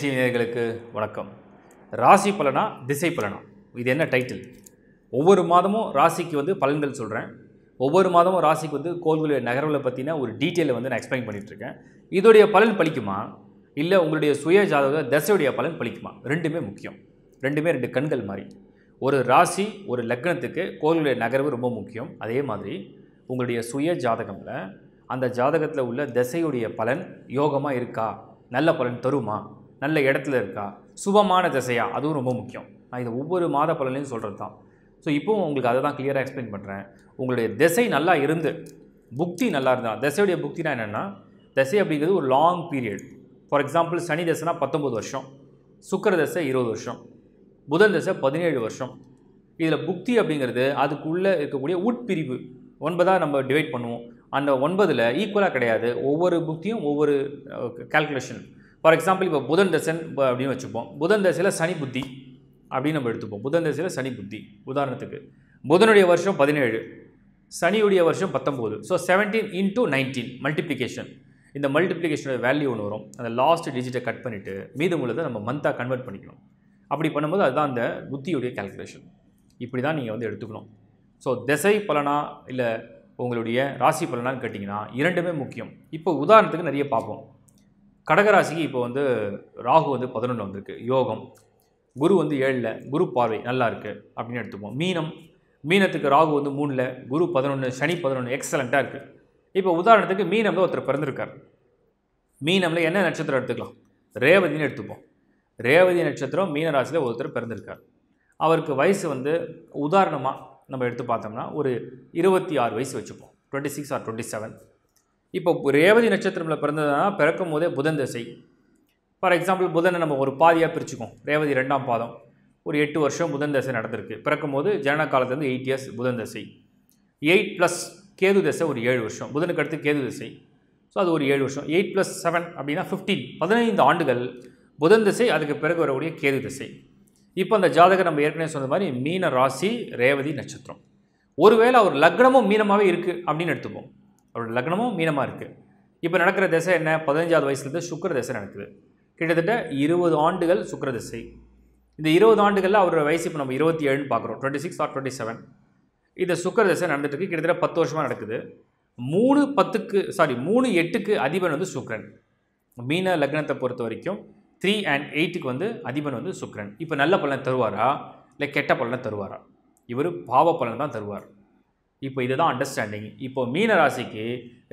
ராசி நேர்களுக்கு வணக்கம் ராசி பலனா திசை பலனா இது என்ன டைட்டில் ஒவ்வொரு மாதமும் ராசிக்கு வந்து பலன்கள் சொல்கிறேன் ஒவ்வொரு மாதமும் ராசிக்கு வந்து கோள்களுடைய நகர்வுகளை பற்றின ஒரு டீட்டெயிலை வந்து நான் எக்ஸ்பிளைன் பண்ணிகிட்ருக்கேன் இதோடைய பலன் பழிக்குமா இல்லை உங்களுடைய சுய ஜாதக தசையுடைய பலன் பழிக்குமா ரெண்டுமே முக்கியம் ரெண்டுமே ரெண்டு கண்கள் மாதிரி ஒரு ராசி ஒரு லக்னத்துக்கு கோள்களுடைய நகர்வு ரொம்ப முக்கியம் அதே மாதிரி உங்களுடைய சுய ஜாதகமில் அந்த ஜாதகத்தில் உள்ள திசையுடைய பலன் யோகமாக இருக்கா நல்ல பலன் தருமா நல்ல இடத்துல இருக்கா சுபமான திசையா அதுவும் ரொம்ப முக்கியம் நான் இது ஒவ்வொரு மாத பலனையும் சொல்கிறது தான் ஸோ இப்போவும் உங்களுக்கு அதை தான் கிளியராக எக்ஸ்பிளைன் பண்ணுறேன் உங்களுடைய திசை நல்லா இருந்து புக்தி நல்லா இருந்தால் திசையுடைய புக்தினா என்னென்னா திசை அப்படிங்கிறது ஒரு long period for example Sani தசைனா பத்தொம்பது வருஷம் சுக்கர தசை இருபது வருஷம் புதன் தசை பதினேழு வருஷம் இதில் புக்தி அப்படிங்கிறது அதுக்குள்ளே இருக்கக்கூடிய உட்பிரிவு ஒன்பதாக நம்ம டிவைட் பண்ணுவோம் அந்த ஒன்பதில் ஈக்குவலாக கிடையாது ஒவ்வொரு புக்தியும் ஒவ்வொரு கால்குலேஷன் ஃபார் எக்ஸாம்பிள் இப்போ புதன் தசன் அப்படின்னு வச்சுப்போம் புதன் தசையில் சனி புத்தி அப்படின்னு நம்ம எடுத்துப்போம் புதன் தசையில் சனி புத்தி உதாரணத்துக்கு புதனுடைய வருஷம் பதினேழு சனியுடைய வருஷம் பத்தொம்போது so seventeen into nineteen multiplication இந்த மல்டிப்ளிகேஷனோட வேல்யூ ஒன்று வரும் அந்த லாஸ்ட் டிஜிட்டை கட் பண்ணிவிட்டு மீதம் உள்ளதை நம்ம மந்தாக கன்வெர்ட் பண்ணிக்கணும் அப்படி பண்ணும்போது அதுதான் அந்த புத்தியுடைய கேல்குலேஷன் இப்படி தான் நீங்கள் வந்து எடுத்துக்கணும் ஸோ திசை பலனா இல்லை உங்களுடைய ராசி பலனான்னு கேட்டிங்கன்னா இரண்டுமே முக்கியம் இப்போ உதாரணத்துக்கு நிறைய பார்ப்போம் கடகராசிக்கு இப்போ வந்து ராகு வந்து பதினொன்று வந்திருக்கு யோகம் குரு வந்து ஏழில் குரு பார்வை நல்லா இருக்குது அப்படின்னு எடுத்துப்போம் மீனம் மீனத்துக்கு ராகு வந்து மூணில் குரு பதினொன்று சனி பதினொன்று எக்ஸலண்ட்டாக இருக்குது இப்போ உதாரணத்துக்கு மீனமில் ஒருத்தர் பிறந்திருக்கார் மீனமில் என்ன நட்சத்திரம் எடுத்துக்கலாம் ரேவதினு எடுத்துப்போம் ரேவதி நட்சத்திரம் மீனராசியில் ஒருத்தர் பிறந்திருக்கார் அவருக்கு வயசு வந்து உதாரணமாக நம்ம எடுத்து பார்த்தோம்னா ஒரு இருபத்தி ஆறு வயசு வச்சுப்போம் twenty six or twenty seven இப்போ ரேவதி நட்சத்திரத்தில் பிறந்ததுன்னா பிறக்கும் போதே புதன் திசை ஃபார் எக்ஸாம்பிள் புதனை நம்ம ஒரு பாதியாக பிரிச்சுக்கோம் ரேவதி ரெண்டாம் பாதம் ஒரு எட்டு வருஷம் புதன் தசை நடந்திருக்கு பிறக்கும் போது ஜனன காலத்துலேருந்து எயிட் இயர்ஸ் புதன் தசை எயிட் ப்ளஸ் கேது தசை ஒரு ஏழு வருஷம் புதனுக்கு அடுத்து கேது தசை ஸோ அது ஒரு ஏழு வருஷம் எயிட் ப்ளஸ் செவன் அப்படின்னா ஃபிஃப்டீன் பதினைந்து ஆண்டுகள் புதன் திசை அதுக்கு பிறகு வரக்கூடிய கேது திசை இப்போ அந்த ஜாதகர் நம்ம ஏற்கனவே சொன்ன மாதிரி மீன ராசி ரேவதி நட்சத்திரம் ஒருவேளை அவர் லக்னமும் மீனமாகவே இருக்குது அப்படின்னு எடுத்துப்போம் அவரோட லக்னமும் மீனமாக இருக்குது இப்போ நடக்கிற திசை என்ன பதினஞ்சாவது வயசுலேருந்து சுக்கர திசை நடக்குது கிட்டத்தட்ட இருபது ஆண்டுகள் சுக்கர திசை இந்த இருபது ஆண்டுகளில் அவரோட வயசு இப்போ நம்ம இருபத்தி ஏழுன்னு பார்க்குறோம் twenty six or twenty seven இந்த சுக்கர திசை நடந்துட்டுருக்கு கிட்டத்தட்ட பத்து வருஷமாக நடக்குது மூணு பத்துக்கு சாரி மூணு எட்டுக்கு அதிபன் வந்து சுக்ரன் மீன லக்னத்தை பொறுத்த வரைக்கும் த்ரீ அண்ட் எயிட்டுக்கு வந்து அதிபன் வந்து சுக்ரன் இப்போ நல்ல பலனை தருவாரா இல்லை கெட்ட பலனை தருவாரா இவர் பாவ பலன் தான் தருவார் இப்போ இதுதான் அண்டர்ஸ்டாண்டிங் இப்போ மீன ராசிக்கு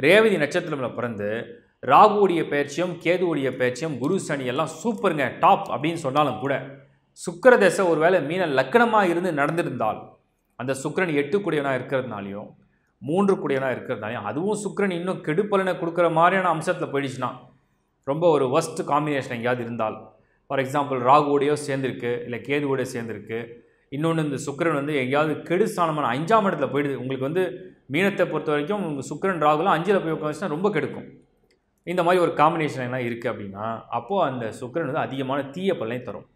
ரேவதி நட்சத்திரமில் பிறந்து ராகுவுடைய பயிற்சியும் கேதுவுடைய பயிற்சியும் குரு சனி எல்லாம் சூப்பருங்க டாப் அப்படின்னு சொன்னாலும் கூட சுக்கர ஒரு ஒருவேளை மீன லக்கணமாக இருந்து நடந்திருந்தால் அந்த சுக்கரன் எட்டு குடியனாக இருக்கிறதுனாலையும் மூன்று குடியனாக இருக்கிறதுனாலையும் அதுவும் சுக்கரன் இன்னும் கெடுப்பலனை கொடுக்குற மாதிரியான அம்சத்தில் போயிடுச்சுன்னா ரொம்ப ஒரு ஒஸ்ட் காம்பினேஷன் எங்கேயாவது இருந்தால் ஃபார் எக்ஸாம்பிள் ராகுவோடையோ சேர்ந்துருக்கு இல்லை கேதுவோடையோ சேர்ந்துருக்கு இன்னொன்று இந்த சுக்கரன் வந்து எங்கேயாவது கெடுஸ்தானமான அஞ்சாம் இடத்துல போயிடுது உங்களுக்கு வந்து மீனத்தை பொறுத்த வரைக்கும் உங்களுக்கு சுக்கரன் ராகுலாம் அஞ்சில் போய் உட்காந்துச்சுன்னா ரொம்ப கெடுக்கும் இந்த மாதிரி ஒரு காம்பினேஷன் எல்லாம் இருக்குது அப்படின்னா அப்போது அந்த சுக்கரன் வந்து அதிகமான தீய பலனை தரும்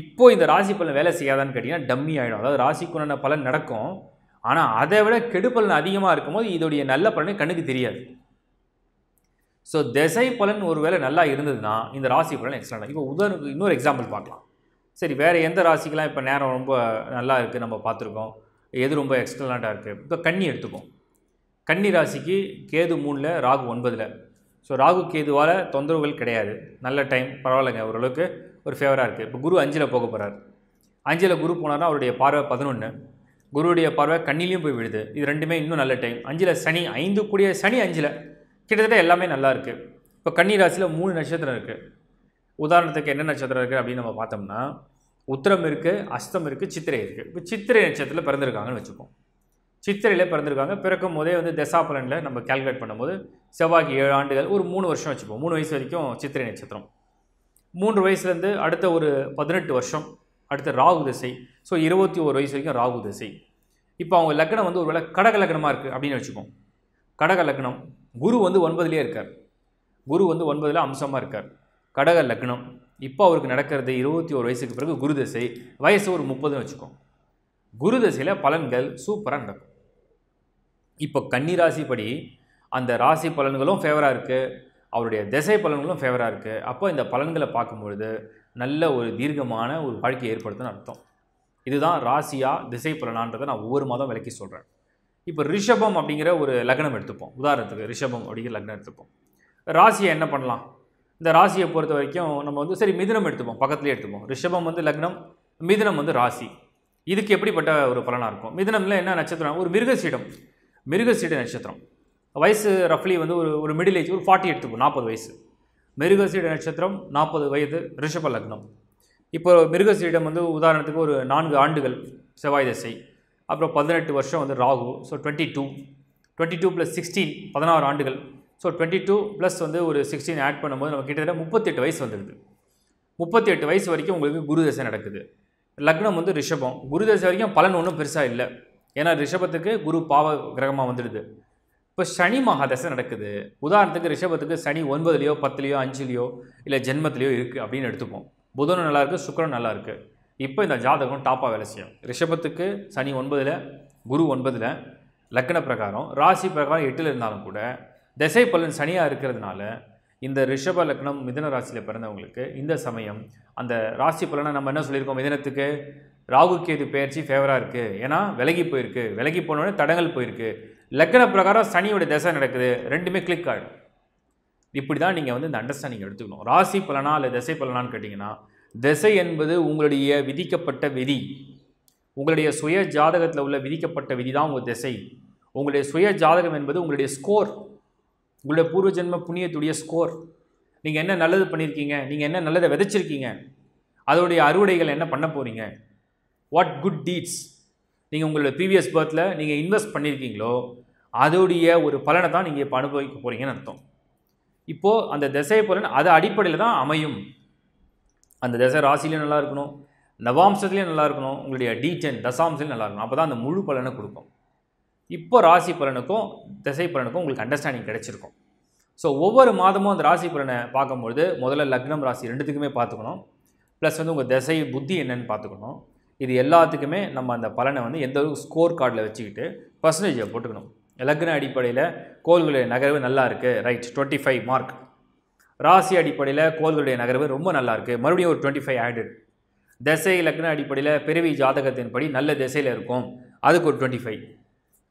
இப்போது இந்த ராசி பலன் வேலை செய்யாதான்னு கேட்டிங்கன்னா டம்மி ஆகிடும் அதாவது ராசிக்குண்டான பலன் நடக்கும் ஆனால் அதை விட கெடு பலன் அதிகமாக இருக்கும்போது இதோடைய நல்ல பலனை கண்ணுக்கு தெரியாது ஸோ திசை பலன் ஒரு வேளை நல்லா இருந்ததுன்னா இந்த ராசி பலன் எக்ஸ்ட்ரா இப்போ உதாரணத்துக்கு இன்னொரு எக்ஸாம்பிள் பார்க்கலாம் சரி வேறு எந்த ராசிக்கெலாம் இப்போ நேரம் ரொம்ப நல்லா இருக்குது நம்ம பார்த்துருக்கோம் எது ரொம்ப எக்ஸ்டலண்ட்டாக இருக்குது இப்போ கன்னி எடுத்துக்கோம் கன்னி ராசிக்கு கேது மூணில் ராகு ஒன்பதில் ஸோ ராகு கேதுவால் தொந்தரவுகள் கிடையாது நல்ல டைம் பரவாயில்லைங்க ஓரளவுக்கு ஒரு ஃபேவராக இருக்குது இப்போ குரு அஞ்சில் போக போகிறார் அஞ்சில் குரு போனார்னா அவருடைய பார்வை பதினொன்று குருவுடைய பார்வை கண்ணிலையும் போய் விடுது இது ரெண்டுமே இன்னும் நல்ல டைம் அஞ்சில் சனி ஐந்து கூடிய சனி அஞ்சில் கிட்டத்தட்ட எல்லாமே நல்லா இருக்குது இப்போ கன்னி ராசியில் மூணு நட்சத்திரம் இருக்குது உதாரணத்துக்கு என்ன நட்சத்திரம் இருக்குது அப்படின்னு நம்ம பார்த்தோம்னா உத்திரம் இருக்குது அஸ்தம் இருக்குது சித்திரை இருக்குது இப்போ சித்திரை நட்சத்திரத்தில் பிறந்திருக்காங்கன்னு வச்சுப்போம் சித்திரையில் பிறந்திருக்காங்க பிறக்கும் போதே வந்து தசாபலனில் நம்ம கேல்குலேட் பண்ணும்போது செவ்வாய்க்கு ஏழு ஆண்டுகள் ஒரு மூணு வருஷம் வச்சுப்போம் மூணு வயசு வரைக்கும் சித்திரை நட்சத்திரம் மூன்று வயசுலேருந்து அடுத்த ஒரு பதினெட்டு வருஷம் அடுத்த ராகு திசை ஸோ இருபத்தி ஒரு வயசு வரைக்கும் ராகு திசை இப்போ அவங்க லக்னம் வந்து ஒருவேளை கடக லக்னமாக இருக்குது அப்படின்னு வச்சுக்கோம் கடக லக்னம் குரு வந்து ஒன்பதுலேயே இருக்கார் குரு வந்து ஒன்பதில் அம்சமாக இருக்கார் கடக லக்னம் இப்போ அவருக்கு நடக்கிறது இருபத்தி ஒரு வயசுக்கு பிறகு குருதசை வயசு ஒரு முப்பதுன்னு வச்சுக்கோம் குருதசையில் பலன்கள் சூப்பராக நடக்கும் இப்போ கன்னி ராசிப்படி அந்த ராசி பலன்களும் ஃபேவராக இருக்குது அவருடைய திசை பலன்களும் ஃபேவராக இருக்குது அப்போ இந்த பலன்களை பார்க்கும்பொழுது நல்ல ஒரு தீர்க்கமான ஒரு வாழ்க்கை ஏற்படுத்துன்னு அர்த்தம் இதுதான் ராசியா திசை பலனான்றதை நான் ஒவ்வொரு மாதம் விளக்கி சொல்கிறேன் இப்போ ரிஷபம் அப்படிங்கிற ஒரு லக்னம் எடுத்துப்போம் உதாரணத்துக்கு ரிஷபம் அப்படிங்கிற லக்னம் எடுத்துப்போம் ராசியை என்ன பண்ணலாம் இந்த ராசியை பொறுத்த வரைக்கும் நம்ம வந்து சரி மிதனம் எடுத்துப்போம் பக்கத்துலேயே எடுத்துப்போம் ரிஷபம் வந்து லக்னம் மிதனம் வந்து ராசி இதுக்கு எப்படிப்பட்ட ஒரு பலனாக இருக்கும் மிதுனமில் என்ன நட்சத்திரம் ஒரு மிருகசீடம் மிருகசீட நட்சத்திரம் வயசு ரஃப்லி வந்து ஒரு ஒரு மிடில் ஏஜ் ஒரு ஃபார்ட்டி எடுத்துப்போம் நாற்பது வயசு மிருகசீட நட்சத்திரம் நாற்பது வயது ரிஷப லக்னம் இப்போ மிருகசீடம் வந்து உதாரணத்துக்கு ஒரு நான்கு ஆண்டுகள் செவ்வாய் தசை அப்புறம் பதினெட்டு வருஷம் வந்து Rahu so twenty two twenty two plus sixteen பதினாறு ஆண்டுகள் ஸோ டுவெண்ட்டி டூ ப்ளஸ் வந்து ஒரு சிக்ஸ்டீன் ஆட் பண்ணும்போது நம்ம கிட்டத்தட்ட முப்பத்தெட்டு வயசு வந்துடுது முப்பத்தி எட்டு வயசு வரைக்கும் உங்களுக்கு குரு தசை நடக்குது லக்னம் வந்து ரிஷபம் குரு தசை வரைக்கும் பலன் ஒன்றும் பெருசாக இல்லை ஏன்னா ரிஷபத்துக்கு குரு பாவ கிரகமாக வந்துடுது இப்போ சனி மகாதசை நடக்குது உதாரணத்துக்கு ரிஷபத்துக்கு சனி ஒன்பதுலேயோ பத்துலேயோ அஞ்சுலேயோ இல்லை ஜென்மத்திலையோ இருக்குது அப்படின்னு எடுத்துப்போம் புதனும் நல்லாயிருக்கு சுக்கரன் நல்லாயிருக்கு இப்போ இந்த ஜாதகம் டாப்பாக வேலை செய்யும் ரிஷபத்துக்கு சனி ஒன்பதில் குரு ஒன்பதில் லக்ன பிரகாரம் ராசி பிரகாரம் எட்டில் இருந்தாலும் கூட திசை பலன் சனியாக இருக்கிறதுனால இந்த ரிஷப லக்னம் மிதன ராசியில் பிறந்தவங்களுக்கு இந்த சமயம் அந்த ராசி பலனை நம்ம என்ன சொல்லியிருக்கோம் மிதனத்துக்கு ராகு கேது பயிற்சி ஃபேவராக இருக்குது ஏன்னா விலகி போயிருக்கு விலகி போனோடனே தடங்கள் போயிருக்கு லக்ன பிரகாரம் சனியோட திசை நடக்குது ரெண்டுமே கிளிக் ஆகிடும் இப்படி தான் நீங்கள் வந்து இந்த அண்டர்ஸ்டாண்டிங் எடுத்துக்கணும் ராசி பலனா இல்லை திசை பலனான்னு கேட்டிங்கன்னா திசை என்பது உங்களுடைய விதிக்கப்பட்ட விதி உங்களுடைய சுய ஜாதகத்தில் உள்ள விதிக்கப்பட்ட விதி தான் உங்கள் திசை உங்களுடைய சுய ஜாதகம் என்பது உங்களுடைய ஸ்கோர் உங்களுடைய பூர்வ ஜென்ம புண்ணியத்துடைய ஸ்கோர் நீங்கள் என்ன நல்லது பண்ணியிருக்கீங்க நீங்கள் என்ன நல்லதை விதைச்சிருக்கீங்க அதோடைய அறுவடைகள் என்ன பண்ண போகிறீங்க வாட் குட் டீட்ஸ் நீங்கள் உங்களோட ப்ரீவியஸ் பர்த்தில் நீங்கள் இன்வெஸ்ட் பண்ணியிருக்கீங்களோ அதோடைய ஒரு பலனை தான் நீங்கள் இப்போ அனுபவிக்க போகிறீங்கன்னு அர்த்தம் இப்போது அந்த திசை பலன் அது அடிப்படையில் தான் அமையும் அந்த திசை ராசிலையும் நல்லா இருக்கணும் நவாம்சத்துலேயும் நல்லா இருக்கணும் உங்களுடைய டீட்டன் தசாம்சத்துலையும் நல்லா இருக்கணும் அப்போ தான் அந்த முழு பலனை கொடுக்கும் இப்போ ராசி பலனுக்கும் திசை பலனுக்கும் உங்களுக்கு அண்டர்ஸ்டாண்டிங் கிடச்சிருக்கும் ஸோ ஒவ்வொரு மாதமும் அந்த ராசி பலனை பார்க்கும்பொழுது முதல்ல லக்னம் ராசி ரெண்டுத்துக்குமே பார்த்துக்கணும் ப்ளஸ் வந்து உங்கள் திசை புத்தி என்னென்னு பார்த்துக்கணும் இது எல்லாத்துக்குமே நம்ம அந்த பலனை வந்து எந்த அளவுக்கு ஸ்கோர் கார்டில் வச்சுக்கிட்டு பர்சன்டேஜை போட்டுக்கணும் லக்ன அடிப்படையில் கோள்களுடைய நகர்வு நல்லா இருக்குது ரைட் டுவெண்ட்டி ஃபைவ் மார்க் ராசி அடிப்படையில் கோள்களுடைய நகர்வு ரொம்ப நல்லா இருக்குது மறுபடியும் ஒரு டுவெண்ட்டி ஃபைவ் ஆடு திசை லக்ன அடிப்படையில் பிறவி ஜாதகத்தின்படி நல்ல திசையில் இருக்கும் அதுக்கு ஒரு டுவெண்ட்டி ஃபைவ்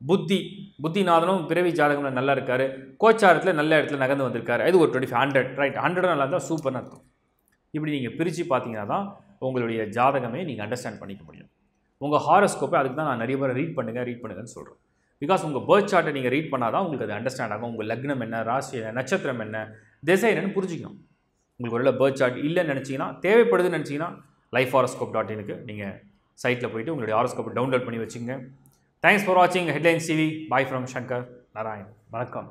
புத்தி புத்திநாதனும் பிறவி ஜாதகம்ல நல்லா இருக்காரு கோச்சாரத்தில் நல்ல இடத்துல நகர்ந்து வந்திருக்காரு இது ஒரு டுவெண்ட்டி ஃபைவ் ஹண்ட்ரட் ரைட் ஹண்ட்ரடும் நல்லா இருந்தால் சூப்பராக இருக்கும் இப்படி நீங்கள் பிரித்து பார்த்தீங்கன்னா தான் உங்களுடைய ஜாதகமே நீங்கள் அண்டர்ஸ்டாண்ட் பண்ணிக்க முடியும் உங்கள் ஹாரஸ்கோப்பை அதுக்கு தான் நான் நிறைய பேர் ரீட் பண்ணுங்கள் ரீட் பண்ணுங்கன்னு சொல்கிறேன் பிகாஸ் உங்கள் பேர்த் சார்ட்டை நீங்கள் ரீட் பண்ணால் தான் உங்களுக்கு அது அண்டர்ஸ்டாண்ட் ஆகும் உங்கள் லக்னம் என்ன ராசி என்ன நட்சத்திரம் என்ன திசை என்னன்னு புரிஞ்சுக்கணும் உங்களுக்கு உள்ள பேர்த் சார்ட் இல்லைன்னு நினச்சிங்கன்னா தேவைப்படுதுன்னு நினச்சிங்கன்னா லைஃப் ஹாரஸ்கோப் டாட் இனுக்கு நீங்கள் சைட்டில் போயிட்டு உங்களுடைய ஹாரஸ்கோப்பை டவுன்லோட் பண்ணி வச்சுங்க Thanks for watching Headline TV. Bye from Shankar Narayan. Welcome.